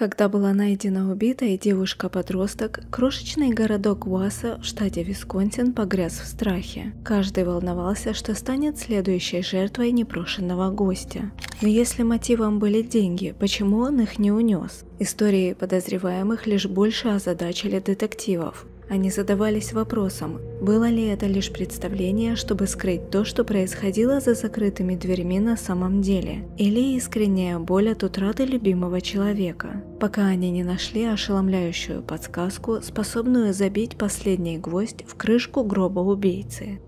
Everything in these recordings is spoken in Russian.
Когда была найдена убитая девушка-подросток, крошечный городок Уаса в штате Висконсин погряз в страхе. Каждый волновался, что станет следующей жертвой непрошенного гостя. Но если мотивом были деньги, почему он их не унес? Истории подозреваемых лишь больше озадачили детективов. Они задавались вопросом, было ли это лишь представление, чтобы скрыть то, что происходило за закрытыми дверьми на самом деле, или искренняя боль от утраты любимого человека, пока они не нашли ошеломляющую подсказку, способную забить последний гвоздь в крышку гроба убийцы.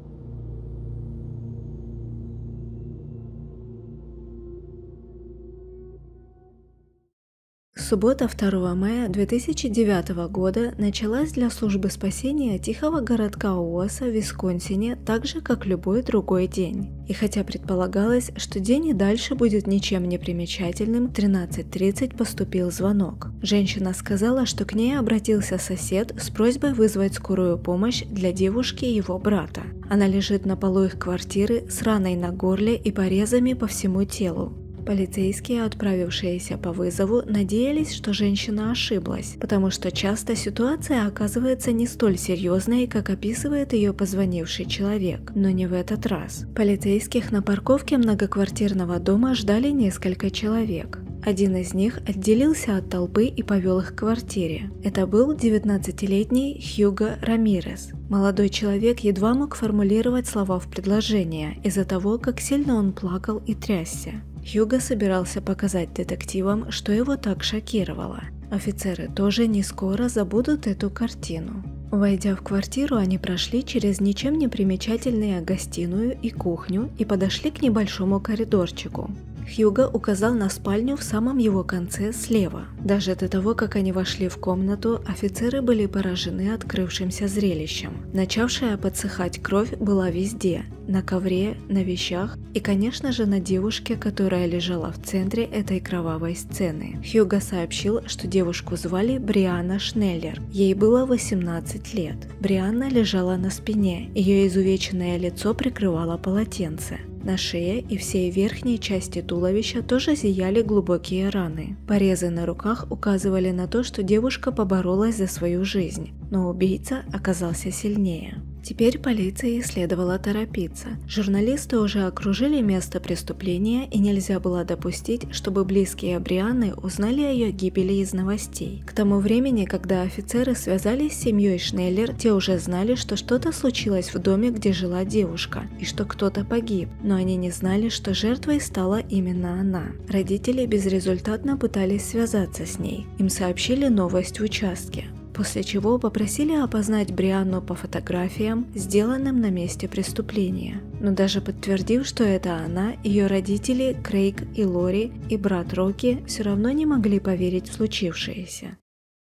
Суббота 2 мая 2009 года началась для службы спасения тихого городка Уоса в Висконсине так же, как любой другой день. И хотя предполагалось, что день и дальше будет ничем не примечательным, 13.30 поступил звонок. Женщина сказала, что к ней обратился сосед с просьбой вызвать скорую помощь для девушки и его брата. Она лежит на полу их квартиры с раной на горле и порезами по всему телу. Полицейские, отправившиеся по вызову, надеялись, что женщина ошиблась, потому что часто ситуация оказывается не столь серьезной, как описывает ее позвонивший человек, но не в этот раз. Полицейских на парковке многоквартирного дома ждали несколько человек. Один из них отделился от толпы и повел их к квартире. Это был 19-летний Хьюго Рамирес. Молодой человек едва мог формулировать слова в предложение из-за того, как сильно он плакал и трясся. Хьюго собирался показать детективам, что его так шокировало. Офицеры тоже не скоро забудут эту картину. Войдя в квартиру, они прошли через ничем не примечательные гостиную и кухню и подошли к небольшому коридорчику. Хьюго указал на спальню в самом его конце слева. Даже до того, как они вошли в комнату, офицеры были поражены открывшимся зрелищем. Начавшая подсыхать кровь была везде – на ковре, на вещах и, конечно же, на девушке, которая лежала в центре этой кровавой сцены. Хьюго сообщил, что девушку звали Брианна Шнеллер. Ей было 18 лет. Брианна лежала на спине, ее изувеченное лицо прикрывало полотенце. На шее и всей верхней части туловища тоже зияли глубокие раны. Порезы на руках указывали на то, что девушка поборолась за свою жизнь, но убийца оказался сильнее. Теперь полиции следовало торопиться. Журналисты уже окружили место преступления и нельзя было допустить, чтобы близкие Брианы узнали о ее гибели из новостей. К тому времени, когда офицеры связались с семьей Шнеллер, те уже знали, что что-то случилось в доме, где жила девушка, и что кто-то погиб, но они не знали, что жертвой стала именно она. Родители безрезультатно пытались связаться с ней. Им сообщили новость в участке после чего попросили опознать Брианну по фотографиям, сделанным на месте преступления. Но даже подтвердив, что это она, ее родители Крейг и Лори и брат Рокки все равно не могли поверить в случившееся.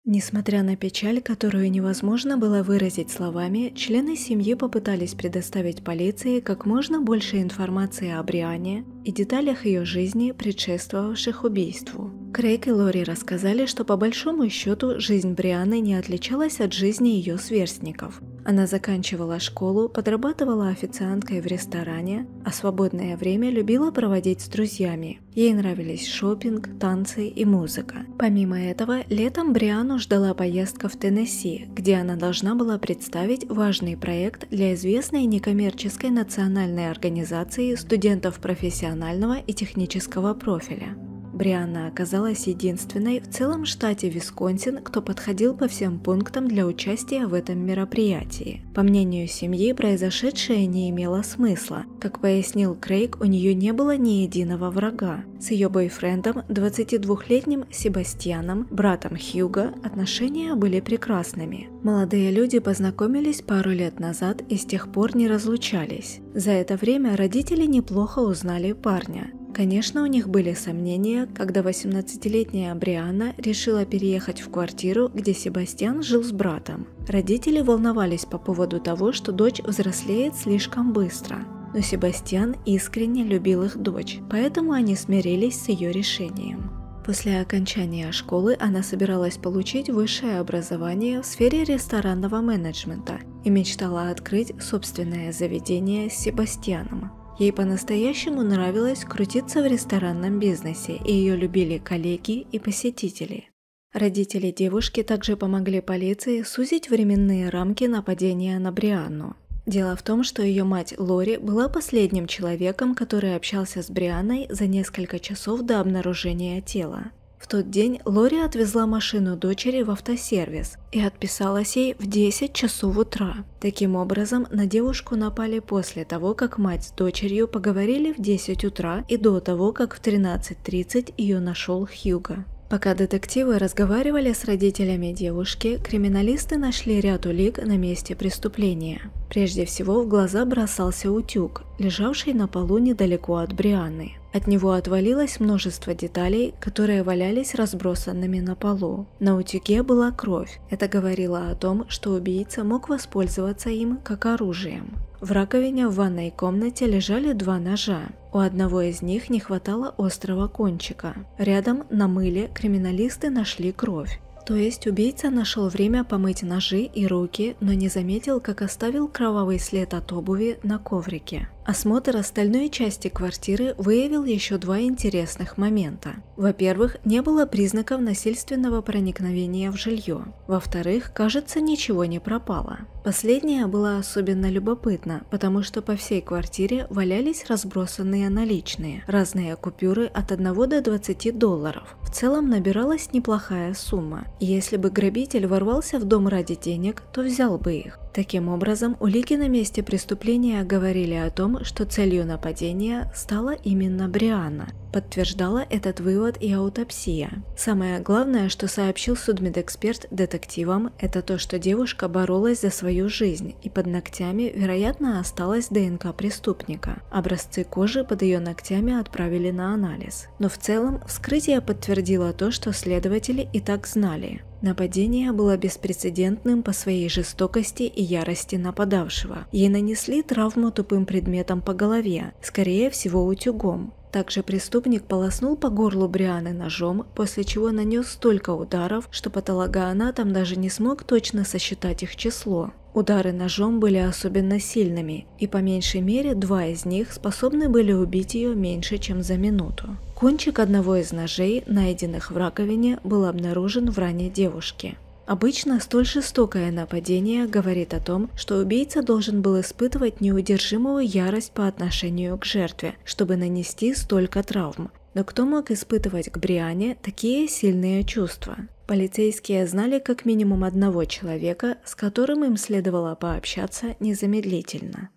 Несмотря на печаль, которую невозможно было выразить словами, члены семьи попытались предоставить полиции как можно больше информации о Бриане и деталях ее жизни, предшествовавших убийству. Крейг и Лори рассказали, что по большому счету жизнь Брианы не отличалась от жизни ее сверстников. Она заканчивала школу, подрабатывала официанткой в ресторане, а свободное время любила проводить с друзьями, Ей нравились шопинг, танцы и музыка. Помимо этого, летом Бриану ждала поездка в Теннесси, где она должна была представить важный проект для известной некоммерческой национальной организации студентов профессионального и технического профиля. Бриана оказалась единственной в целом штате Висконсин, кто подходил по всем пунктам для участия в этом мероприятии. По мнению семьи, произошедшее не имело смысла. Как пояснил Крейг, у нее не было ни единого врага. С ее бойфрендом, 22-летним Себастьяном, братом Хьюга, отношения были прекрасными. Молодые люди познакомились пару лет назад и с тех пор не разлучались. За это время родители неплохо узнали парня. Конечно, у них были сомнения, когда 18-летняя Бриана решила переехать в квартиру, где Себастьян жил с братом. Родители волновались по поводу того, что дочь взрослеет слишком быстро. Но Себастьян искренне любил их дочь, поэтому они смирились с ее решением. После окончания школы она собиралась получить высшее образование в сфере ресторанного менеджмента и мечтала открыть собственное заведение с Себастьяном. Ей по-настоящему нравилось крутиться в ресторанном бизнесе, и ее любили коллеги и посетители. Родители девушки также помогли полиции сузить временные рамки нападения на Брианну. Дело в том, что ее мать Лори была последним человеком, который общался с Брианной за несколько часов до обнаружения тела. В тот день Лори отвезла машину дочери в автосервис и отписалась ей в 10 часов утра. Таким образом, на девушку напали после того, как мать с дочерью поговорили в 10 утра и до того, как в 13.30 ее нашел Хьюго. Пока детективы разговаривали с родителями девушки, криминалисты нашли ряд улик на месте преступления. Прежде всего в глаза бросался утюг, лежавший на полу недалеко от Брианы. От него отвалилось множество деталей, которые валялись разбросанными на полу. На утюге была кровь. Это говорило о том, что убийца мог воспользоваться им как оружием. В раковине в ванной комнате лежали два ножа. У одного из них не хватало острого кончика. Рядом на мыле криминалисты нашли кровь. То есть убийца нашел время помыть ножи и руки, но не заметил, как оставил кровавый след от обуви на коврике. Осмотр остальной части квартиры выявил еще два интересных момента. Во-первых, не было признаков насильственного проникновения в жилье. Во-вторых, кажется, ничего не пропало. Последнее было особенно любопытно, потому что по всей квартире валялись разбросанные наличные, разные купюры от 1 до 20 долларов. В целом набиралась неплохая сумма. если бы грабитель ворвался в дом ради денег, то взял бы их. Таким образом, улики на месте преступления говорили о том, что целью нападения стала именно Бриана. Подтверждала этот вывод и аутопсия. Самое главное, что сообщил судмедэксперт детективам, это то, что девушка боролась за свою жизнь, и под ногтями, вероятно, осталась ДНК преступника. Образцы кожи под ее ногтями отправили на анализ. Но в целом вскрытие подтвердило то, что следователи и так знали. Нападение было беспрецедентным по своей жестокости и ярости нападавшего. Ей нанесли травму тупым предметом по голове, скорее всего утюгом. Также преступник полоснул по горлу Брианы ножом, после чего нанес столько ударов, что патологоанатом даже не смог точно сосчитать их число. Удары ножом были особенно сильными, и по меньшей мере два из них способны были убить ее меньше, чем за минуту. Кончик одного из ножей, найденных в раковине, был обнаружен в ране девушки. Обычно столь жестокое нападение говорит о том, что убийца должен был испытывать неудержимую ярость по отношению к жертве, чтобы нанести столько травм. Но кто мог испытывать к Бриане такие сильные чувства? Полицейские знали как минимум одного человека, с которым им следовало пообщаться незамедлительно.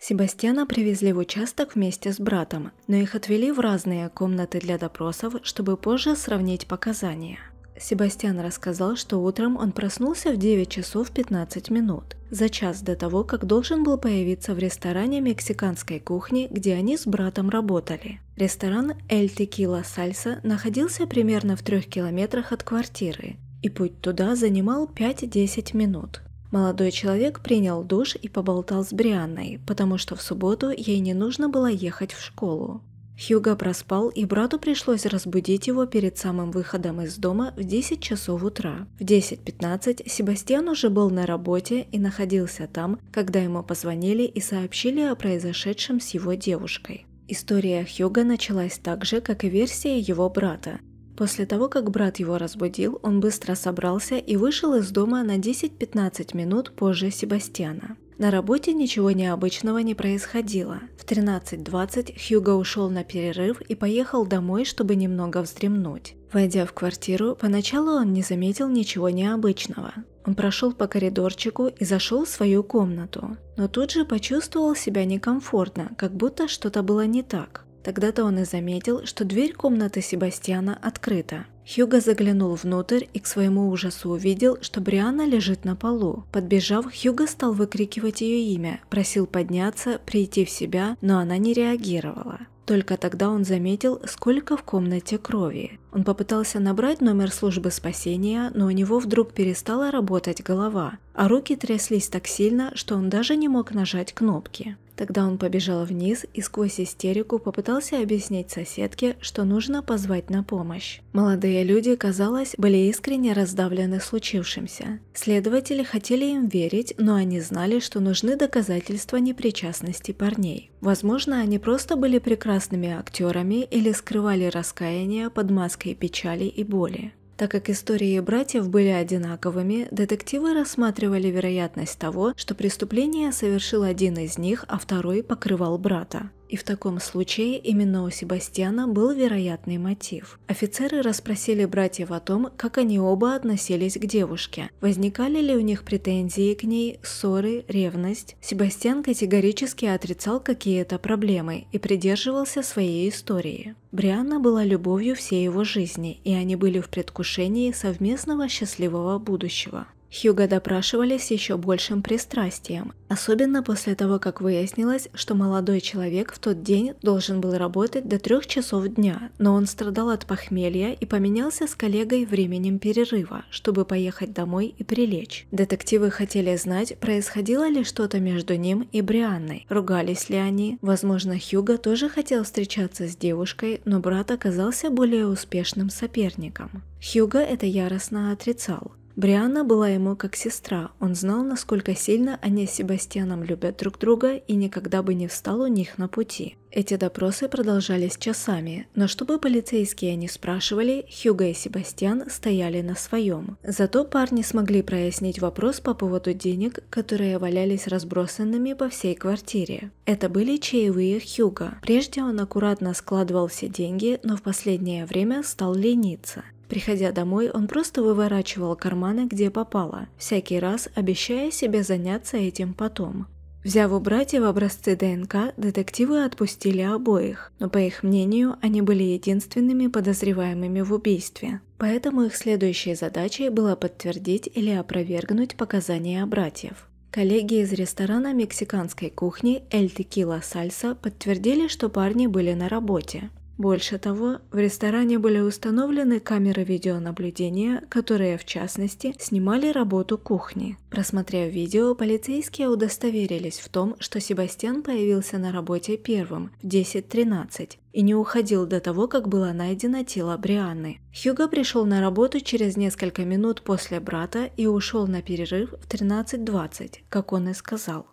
Себастьяна привезли в участок вместе с братом, но их отвели в разные комнаты для допросов, чтобы позже сравнить показания. Себастьян рассказал, что утром он проснулся в 9 часов 15 минут, за час до того, как должен был появиться в ресторане мексиканской кухни, где они с братом работали. Ресторан «Эль Текила Сальса» находился примерно в трех километрах от квартиры, и путь туда занимал 5-10 минут. Молодой человек принял душ и поболтал с Брианной, потому что в субботу ей не нужно было ехать в школу. Хьюго проспал, и брату пришлось разбудить его перед самым выходом из дома в 10 часов утра. В 10.15 Себастьян уже был на работе и находился там, когда ему позвонили и сообщили о произошедшем с его девушкой. История Хьюга началась так же, как и версия его брата. После того, как брат его разбудил, он быстро собрался и вышел из дома на 10-15 минут позже Себастьяна. На работе ничего необычного не происходило. В 13.20 Хьюго ушел на перерыв и поехал домой, чтобы немного вздремнуть. Войдя в квартиру, поначалу он не заметил ничего необычного. Он прошел по коридорчику и зашел в свою комнату, но тут же почувствовал себя некомфортно, как будто что-то было не так. Тогда-то он и заметил, что дверь комнаты Себастьяна открыта. Хьюго заглянул внутрь и к своему ужасу увидел, что Бриана лежит на полу. Подбежав, Хьюго стал выкрикивать ее имя, просил подняться, прийти в себя, но она не реагировала. Только тогда он заметил, сколько в комнате крови. Он попытался набрать номер службы спасения, но у него вдруг перестала работать голова, а руки тряслись так сильно, что он даже не мог нажать кнопки. Тогда он побежал вниз и сквозь истерику попытался объяснить соседке, что нужно позвать на помощь. Молодые люди, казалось, были искренне раздавлены случившимся. Следователи хотели им верить, но они знали, что нужны доказательства непричастности парней. Возможно, они просто были прекрасными актерами или скрывали раскаяние под маской печали и боли. Так как истории братьев были одинаковыми, детективы рассматривали вероятность того, что преступление совершил один из них, а второй покрывал брата. И в таком случае именно у Себастьяна был вероятный мотив. Офицеры расспросили братьев о том, как они оба относились к девушке. Возникали ли у них претензии к ней, ссоры, ревность? Себастьян категорически отрицал какие-то проблемы и придерживался своей истории. Брианна была любовью всей его жизни, и они были в предвкушении совместного счастливого будущего. Хьюга допрашивали с еще большим пристрастием, особенно после того, как выяснилось, что молодой человек в тот день должен был работать до трех часов дня, но он страдал от похмелья и поменялся с коллегой временем перерыва, чтобы поехать домой и прилечь. Детективы хотели знать, происходило ли что-то между ним и Брианной, ругались ли они. Возможно, Хьюга тоже хотел встречаться с девушкой, но брат оказался более успешным соперником. Хьюга это яростно отрицал. Бриана была ему как сестра, он знал, насколько сильно они с Себастьяном любят друг друга и никогда бы не встал у них на пути. Эти допросы продолжались часами, но чтобы полицейские не спрашивали, Хьюго и Себастьян стояли на своем. Зато парни смогли прояснить вопрос по поводу денег, которые валялись разбросанными по всей квартире. Это были чаевые Хьюго. Прежде он аккуратно складывал все деньги, но в последнее время стал лениться. Приходя домой, он просто выворачивал карманы, где попало, всякий раз обещая себе заняться этим потом. Взяв у братьев образцы ДНК, детективы отпустили обоих, но, по их мнению, они были единственными подозреваемыми в убийстве. Поэтому их следующей задачей было подтвердить или опровергнуть показания братьев. Коллеги из ресторана мексиканской кухни «Эль Текила Сальса» подтвердили, что парни были на работе. Больше того, в ресторане были установлены камеры видеонаблюдения, которые, в частности, снимали работу кухни. Просмотрев видео, полицейские удостоверились в том, что Себастьян появился на работе первым в 10.13 и не уходил до того, как было найдено тело Брианны. Хьюго пришел на работу через несколько минут после брата и ушел на перерыв в 13.20, как он и сказал.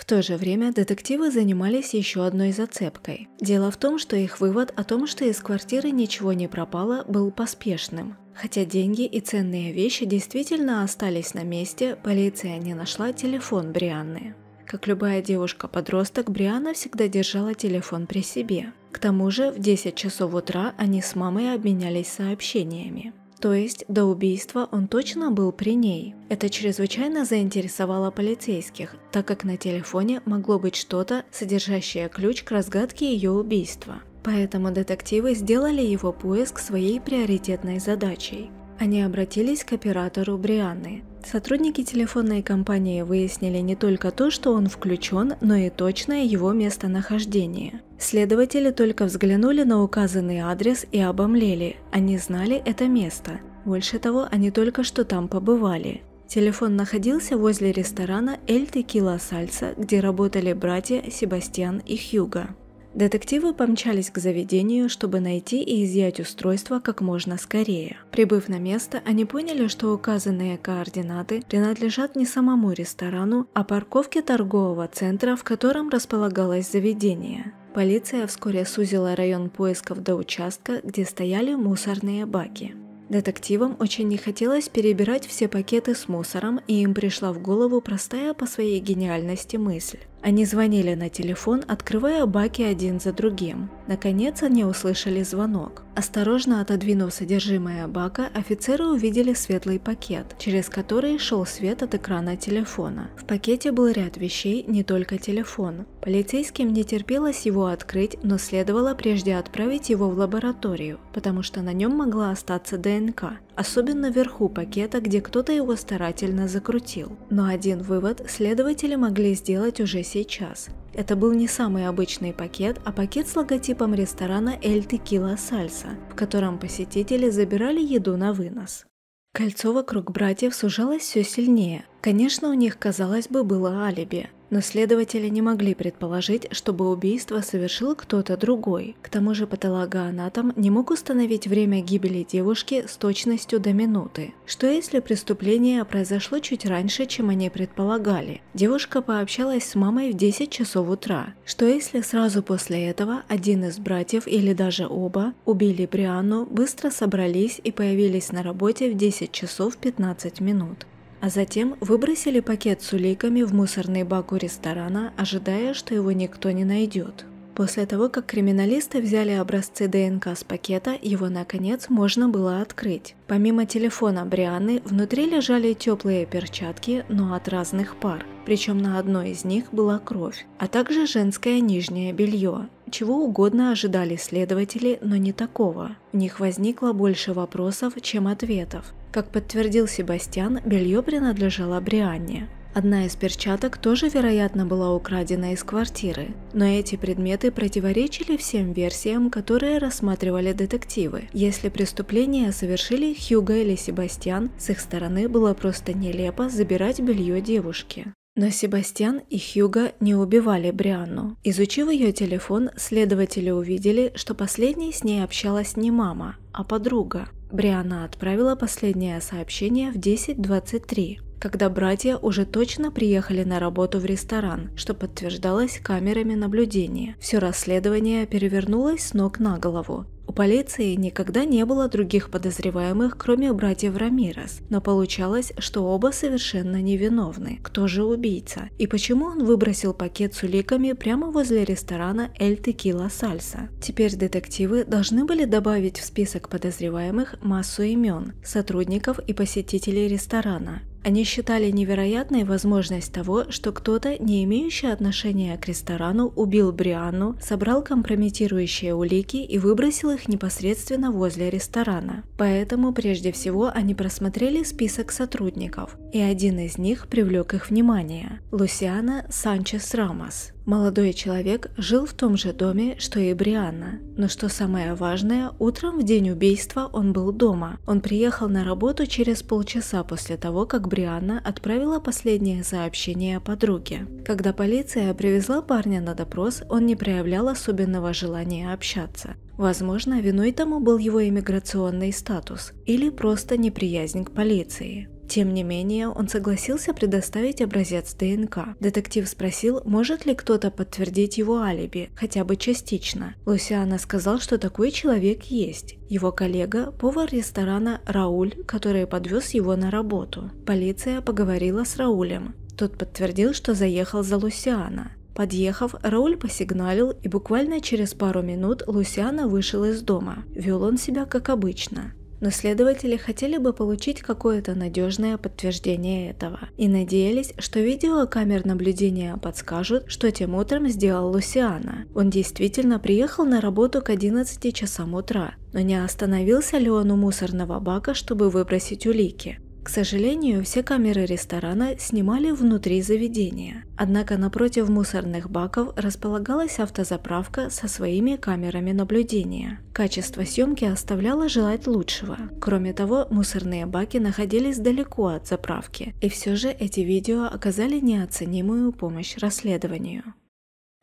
В то же время детективы занимались еще одной зацепкой. Дело в том, что их вывод о том, что из квартиры ничего не пропало, был поспешным. Хотя деньги и ценные вещи действительно остались на месте, полиция не нашла телефон Брианны. Как любая девушка-подросток, Бриана всегда держала телефон при себе. К тому же в 10 часов утра они с мамой обменялись сообщениями. То есть до убийства он точно был при ней. Это чрезвычайно заинтересовало полицейских, так как на телефоне могло быть что-то, содержащее ключ к разгадке ее убийства. Поэтому детективы сделали его поиск своей приоритетной задачей они обратились к оператору Брианны. Сотрудники телефонной компании выяснили не только то, что он включен, но и точное его местонахождение. Следователи только взглянули на указанный адрес и обомлели. Они знали это место. Больше того, они только что там побывали. Телефон находился возле ресторана «Эль Текила Сальса», где работали братья Себастьян и Хьюго. Детективы помчались к заведению, чтобы найти и изъять устройство как можно скорее. Прибыв на место, они поняли, что указанные координаты принадлежат не самому ресторану, а парковке торгового центра, в котором располагалось заведение. Полиция вскоре сузила район поисков до участка, где стояли мусорные баки. Детективам очень не хотелось перебирать все пакеты с мусором, и им пришла в голову простая по своей гениальности мысль. Они звонили на телефон, открывая баки один за другим. Наконец они услышали звонок. Осторожно отодвинув содержимое бака, офицеры увидели светлый пакет, через который шел свет от экрана телефона. В пакете был ряд вещей, не только телефон. Полицейским не терпелось его открыть, но следовало прежде отправить его в лабораторию, потому что на нем могла остаться ДНК особенно вверху пакета, где кто-то его старательно закрутил. Но один вывод следователи могли сделать уже сейчас. Это был не самый обычный пакет, а пакет с логотипом ресторана «Эль Текила Сальса», в котором посетители забирали еду на вынос. Кольцо вокруг братьев сужалось все сильнее. Конечно, у них, казалось бы, было алиби но следователи не могли предположить, чтобы убийство совершил кто-то другой. К тому же патологоанатом не мог установить время гибели девушки с точностью до минуты. Что если преступление произошло чуть раньше, чем они предполагали? Девушка пообщалась с мамой в 10 часов утра. Что если сразу после этого один из братьев или даже оба убили Брианну, быстро собрались и появились на работе в 10 часов 15 минут? а затем выбросили пакет с уликами в мусорный бак у ресторана, ожидая, что его никто не найдет. После того, как криминалисты взяли образцы ДНК с пакета, его наконец можно было открыть. Помимо телефона Брианы, внутри лежали теплые перчатки, но от разных пар. Причем на одной из них была кровь, а также женское нижнее белье. Чего угодно ожидали следователи, но не такого. У них возникло больше вопросов, чем ответов. Как подтвердил Себастьян, белье принадлежало Брианне. Одна из перчаток тоже, вероятно, была украдена из квартиры, но эти предметы противоречили всем версиям, которые рассматривали детективы. Если преступление совершили Хьюго или Себастьян, с их стороны было просто нелепо забирать белье девушки. Но Себастьян и Хьюго не убивали Брианну. Изучив ее телефон, следователи увидели, что последней с ней общалась не мама, а подруга. Бриана отправила последнее сообщение в 10.23, когда братья уже точно приехали на работу в ресторан, что подтверждалось камерами наблюдения. Все расследование перевернулось с ног на голову, у полиции никогда не было других подозреваемых, кроме братьев Рамирес, но получалось, что оба совершенно невиновны. Кто же убийца? И почему он выбросил пакет с уликами прямо возле ресторана Эль Текила Сальса? Теперь детективы должны были добавить в список подозреваемых массу имен, сотрудников и посетителей ресторана. Они считали невероятной возможность того, что кто-то, не имеющий отношения к ресторану, убил Брианну, собрал компрометирующие улики и выбросил их непосредственно возле ресторана. Поэтому прежде всего они просмотрели список сотрудников, и один из них привлек их внимание – Лусиана Санчес Рамос. Молодой человек жил в том же доме, что и Брианна. Но что самое важное, утром в день убийства он был дома. Он приехал на работу через полчаса после того, как Брианна отправила последнее сообщение о подруге. Когда полиция привезла парня на допрос, он не проявлял особенного желания общаться. Возможно, виной тому был его иммиграционный статус или просто неприязнь к полиции. Тем не менее, он согласился предоставить образец ДНК. Детектив спросил, может ли кто-то подтвердить его алиби, хотя бы частично. Лусиана сказал, что такой человек есть. Его коллега – повар ресторана Рауль, который подвез его на работу. Полиция поговорила с Раулем. Тот подтвердил, что заехал за Лусиана. Подъехав, Рауль посигналил, и буквально через пару минут Лусиана вышел из дома. Вел он себя как обычно но следователи хотели бы получить какое-то надежное подтверждение этого и надеялись, что видео наблюдения подскажут, что тем утром сделал Лусиана. Он действительно приехал на работу к 11 часам утра, но не остановился ли он у мусорного бака, чтобы выбросить улики. К сожалению, все камеры ресторана снимали внутри заведения, однако напротив мусорных баков располагалась автозаправка со своими камерами наблюдения. Качество съемки оставляло желать лучшего. Кроме того, мусорные баки находились далеко от заправки, и все же эти видео оказали неоценимую помощь расследованию.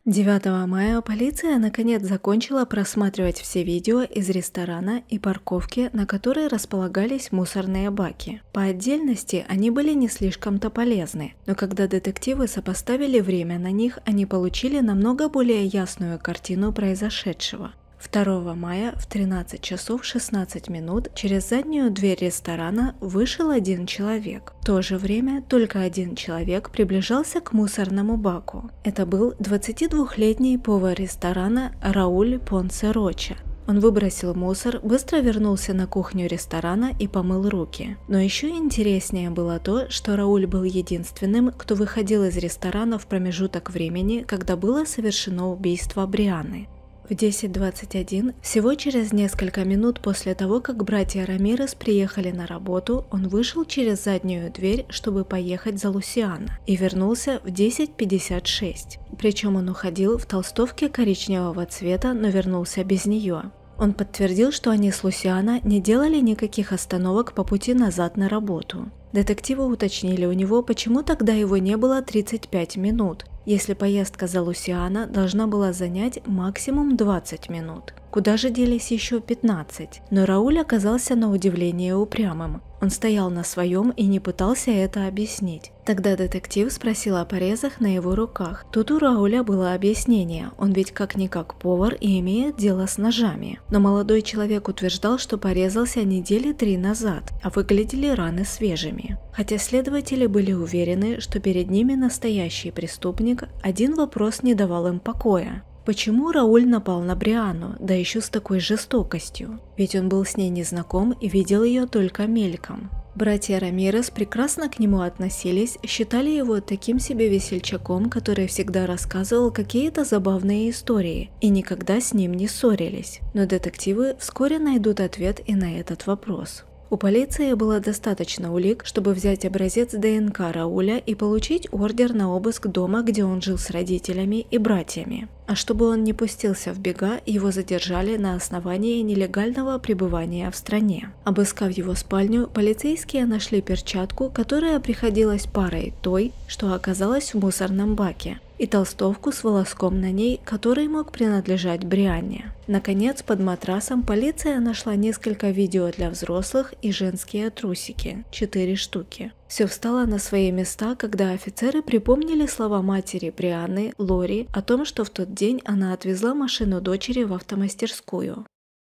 9 мая полиция наконец закончила просматривать все видео из ресторана и парковки, на которой располагались мусорные баки. По отдельности они были не слишком-то полезны, но когда детективы сопоставили время на них, они получили намного более ясную картину произошедшего. 2 мая в 13 часов 16 минут через заднюю дверь ресторана вышел один человек. В то же время только один человек приближался к мусорному баку. Это был 22-летний повар ресторана Рауль Понсе Роча. Он выбросил мусор, быстро вернулся на кухню ресторана и помыл руки. Но еще интереснее было то, что Рауль был единственным, кто выходил из ресторана в промежуток времени, когда было совершено убийство Брианы. В 10.21, всего через несколько минут после того, как братья Рамирес приехали на работу, он вышел через заднюю дверь, чтобы поехать за Лусиана, и вернулся в 10.56. Причем он уходил в толстовке коричневого цвета, но вернулся без нее. Он подтвердил, что они с Лусиана не делали никаких остановок по пути назад на работу. Детективы уточнили у него, почему тогда его не было 35 минут, если поездка за Лусиана должна была занять максимум 20 минут. Куда же делись еще 15? Но Рауль оказался на удивление упрямым. Он стоял на своем и не пытался это объяснить. Тогда детектив спросил о порезах на его руках. Тут у Рауля было объяснение, он ведь как-никак повар и имеет дело с ножами. Но молодой человек утверждал, что порезался недели три назад, а выглядели раны свежими. Хотя следователи были уверены, что перед ними настоящий преступник, один вопрос не давал им покоя. Почему Рауль напал на Бриану, да еще с такой жестокостью? Ведь он был с ней незнаком и видел ее только мельком. Братья Рамирес прекрасно к нему относились, считали его таким себе весельчаком, который всегда рассказывал какие-то забавные истории и никогда с ним не ссорились. Но детективы вскоре найдут ответ и на этот вопрос. У полиции было достаточно улик, чтобы взять образец ДНК Рауля и получить ордер на обыск дома, где он жил с родителями и братьями. А чтобы он не пустился в бега, его задержали на основании нелегального пребывания в стране. Обыскав его спальню, полицейские нашли перчатку, которая приходилась парой той, что оказалась в мусорном баке и толстовку с волоском на ней, который мог принадлежать Брианне. Наконец, под матрасом полиция нашла несколько видео для взрослых и женские трусики – четыре штуки. Все встало на свои места, когда офицеры припомнили слова матери Брианы, Лори, о том, что в тот день она отвезла машину дочери в автомастерскую.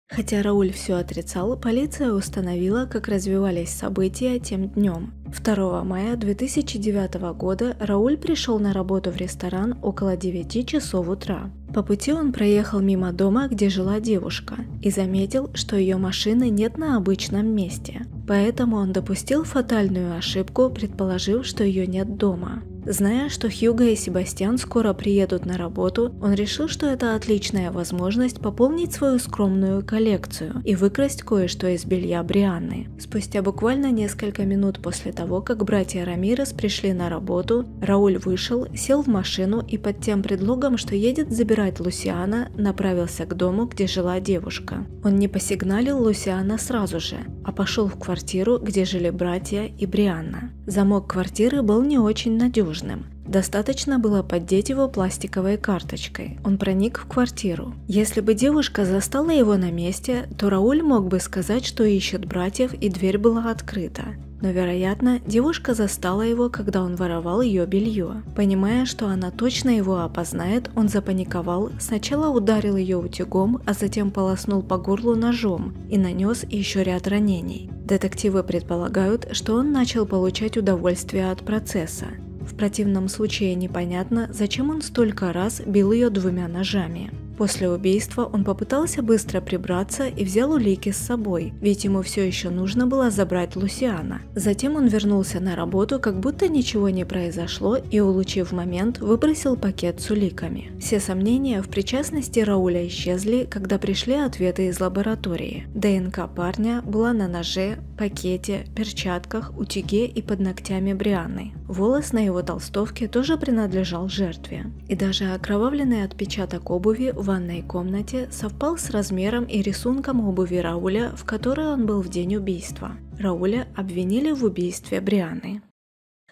Хотя Рауль все отрицал, полиция установила, как развивались события тем днем. 2 мая 2009 года Рауль пришел на работу в ресторан около 9 часов утра. По пути он проехал мимо дома, где жила девушка, и заметил, что ее машины нет на обычном месте. Поэтому он допустил фатальную ошибку, предположив, что ее нет дома. Зная, что Хьюго и Себастьян скоро приедут на работу, он решил, что это отличная возможность пополнить свою скромную коллекцию и выкрасть кое-что из белья Брианны. Спустя буквально несколько минут после того, как братья Рамирес пришли на работу, Рауль вышел, сел в машину и под тем предлогом, что едет забирать Лусиана, направился к дому, где жила девушка. Он не посигналил Лусиана сразу же, а пошел в квартиру, где жили братья и Брианна. Замок квартиры был не очень надежный, нужным. Достаточно было поддеть его пластиковой карточкой. Он проник в квартиру. Если бы девушка застала его на месте, то Рауль мог бы сказать, что ищет братьев и дверь была открыта. Но, вероятно, девушка застала его, когда он воровал ее белье. Понимая, что она точно его опознает, он запаниковал, сначала ударил ее утюгом, а затем полоснул по горлу ножом и нанес еще ряд ранений. Детективы предполагают, что он начал получать удовольствие от процесса противном случае непонятно, зачем он столько раз бил ее двумя ножами. После убийства он попытался быстро прибраться и взял улики с собой, ведь ему все еще нужно было забрать Лусиана. Затем он вернулся на работу, как будто ничего не произошло, и, улучив момент, выбросил пакет с уликами. Все сомнения в причастности Рауля исчезли, когда пришли ответы из лаборатории. ДНК парня была на ноже, пакете, перчатках, утюге и под ногтями Брианы. Волос на его толстовке тоже принадлежал жертве. И даже окровавленный отпечаток обуви в ванной комнате совпал с размером и рисунком обуви Рауля, в которой он был в день убийства. Рауля обвинили в убийстве Брианы.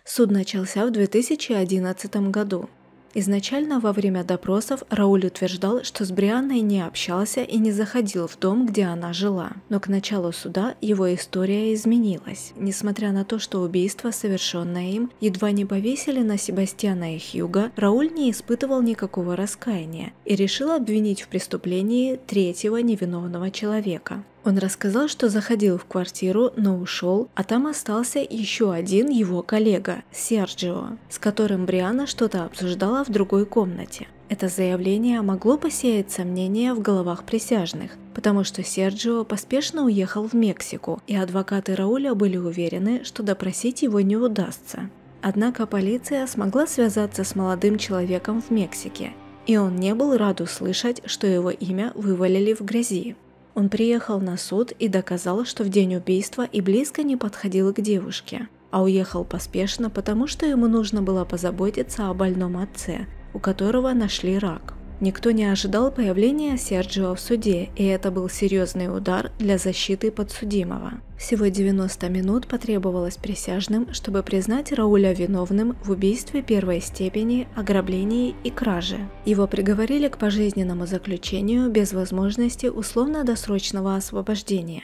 Суд начался в 2011 году. Изначально во время допросов Рауль утверждал, что с Брианной не общался и не заходил в дом, где она жила. Но к началу суда его история изменилась. Несмотря на то, что убийство, совершенное им, едва не повесили на Себастьяна и Хьюга, Рауль не испытывал никакого раскаяния и решил обвинить в преступлении третьего невиновного человека. Он рассказал, что заходил в квартиру, но ушел, а там остался еще один его коллега, Серджио, с которым Бриана что-то обсуждала в другой комнате. Это заявление могло посеять сомнения в головах присяжных, потому что Серджио поспешно уехал в Мексику, и адвокаты Рауля были уверены, что допросить его не удастся. Однако полиция смогла связаться с молодым человеком в Мексике, и он не был рад услышать, что его имя вывалили в грязи. Он приехал на суд и доказал, что в день убийства и близко не подходил к девушке, а уехал поспешно, потому что ему нужно было позаботиться о больном отце, у которого нашли рак. Никто не ожидал появления Серджио в суде, и это был серьезный удар для защиты подсудимого. Всего 90 минут потребовалось присяжным, чтобы признать Рауля виновным в убийстве первой степени, ограблении и краже. Его приговорили к пожизненному заключению без возможности условно-досрочного освобождения.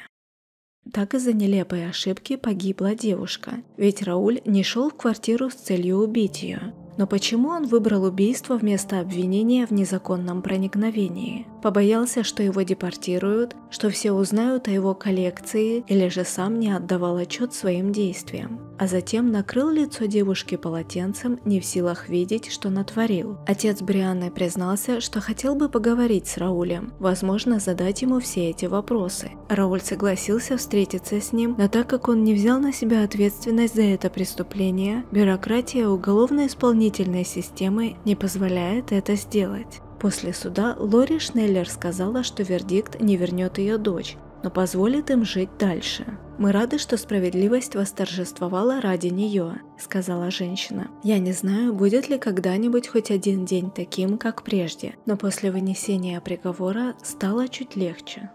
Так из-за нелепой ошибки погибла девушка, ведь Рауль не шел в квартиру с целью убить ее. Но почему он выбрал убийство вместо обвинения в незаконном проникновении? Побоялся, что его депортируют, что все узнают о его коллекции или же сам не отдавал отчет своим действиям а затем накрыл лицо девушки полотенцем, не в силах видеть, что натворил. Отец Брианны признался, что хотел бы поговорить с Раулем, возможно, задать ему все эти вопросы. Рауль согласился встретиться с ним, но так как он не взял на себя ответственность за это преступление, бюрократия уголовно-исполнительной системы не позволяет это сделать. После суда Лори Шнеллер сказала, что вердикт не вернет ее дочь, но позволит им жить дальше. «Мы рады, что справедливость восторжествовала ради нее», — сказала женщина. «Я не знаю, будет ли когда-нибудь хоть один день таким, как прежде, но после вынесения приговора стало чуть легче».